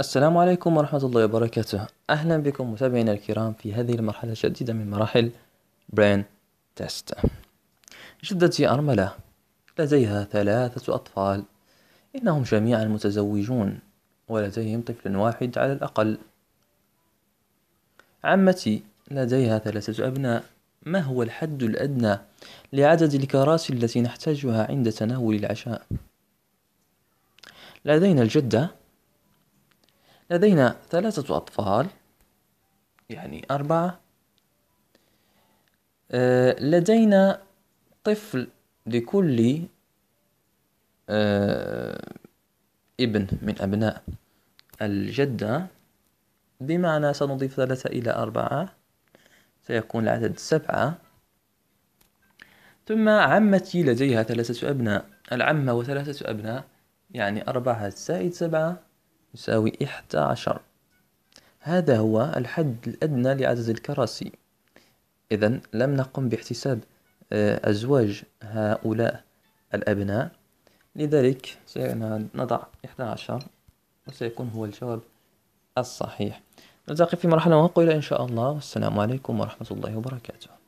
السلام عليكم ورحمة الله وبركاته أهلا بكم متابعينا الكرام في هذه المرحلة الجديدة من مراحل برين تيست جدتي أرملة لديها ثلاثة أطفال إنهم جميعا متزوجون ولديهم طفل واحد على الأقل عمتي لديها ثلاثة أبناء ما هو الحد الأدنى لعدد الكراسي التي نحتاجها عند تناول العشاء؟ لدينا الجدة لدينا ثلاثة أطفال يعني أربعة آه، لدينا طفل لكل آه، ابن من أبناء الجدة بمعنى سنضيف ثلاثة إلى أربعة سيكون العدد سبعة ثم عمتي لديها ثلاثة أبناء العمة وثلاثة أبناء يعني أربعة زائد سبعة يساوي إحدى عشر هذا هو الحد الأدنى لعدد الكراسي إذا لم نقم باحتساب آه، أزواج هؤلاء الأبناء لذلك سنضع 11 وسيكون هو الجواب الصحيح نلتقي في مرحلة مقبلة إن شاء الله والسلام عليكم ورحمة الله وبركاته